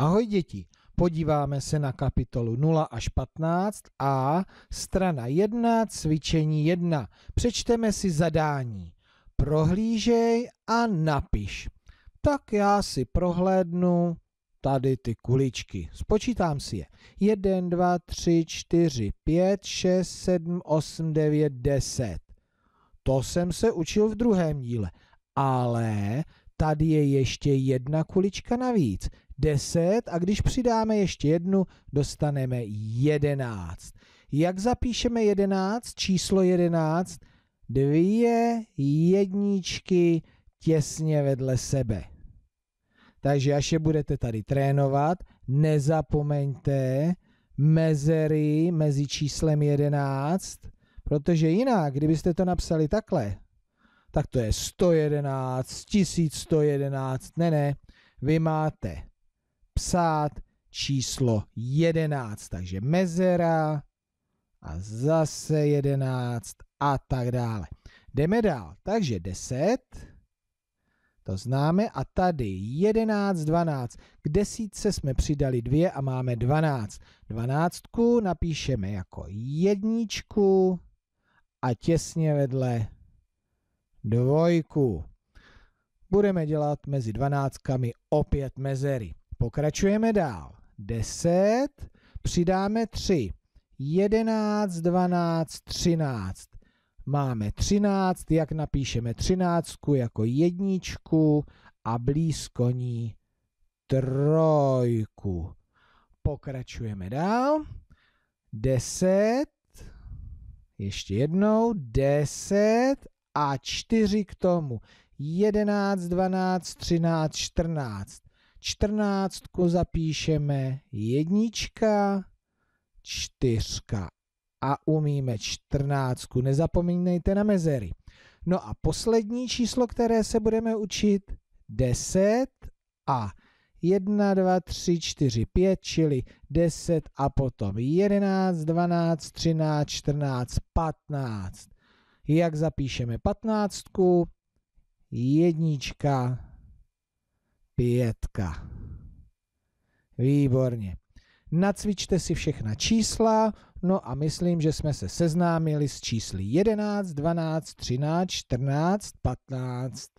Ahoj děti, podíváme se na kapitolu 0 až 15 a strana 1, cvičení 1. Přečteme si zadání. Prohlížej a napiš. Tak já si prohlédnu tady ty kuličky. Spočítám si je. 1, 2, 3, 4, 5, 6, 7, 8, 9, 10. To jsem se učil v druhém díle. Ale Tady je ještě jedna kulička navíc. 10 a když přidáme ještě jednu, dostaneme 11. Jak zapíšeme 11? Číslo 11. Dvě jedničky těsně vedle sebe. Takže až je budete tady trénovat, nezapomeňte mezery mezi číslem 11, protože jinak, kdybyste to napsali takhle, tak to je 111, 1111, ne, ne, vy máte psát číslo 11, takže mezera a zase 11 a tak dále. Jdeme dál, takže 10, to známe a tady 11, 12, k desítce jsme přidali 2 a máme 12. 12 napíšeme jako jedničku a těsně vedle dvojku. Budeme dělat mezi dvanáctkami opět mezery. Pokračujeme dál. 10, přidáme 3. 11, 12, 13. Máme 13, jak napíšeme 13 jako jedničku a blízko ní trojku. Pokračujeme dál. 10, ještě jednou, 10 a 4 k tomu. 11, 12, 13, 14. 14 zapíšeme jednička, čtyřka a umíme 14. Nezapomínejte na mezery. No a poslední číslo, které se budeme učit, 10 a 1, 2, 3, 4, 5, čili 10 a potom 11, 12, 13, 14, 15 jak zapíšeme 15, jednička, pětka. Výborně. Nacvičte si všechna čísla, no a myslím, že jsme se seznámili s čísly 11, 12, 13, 14, 15.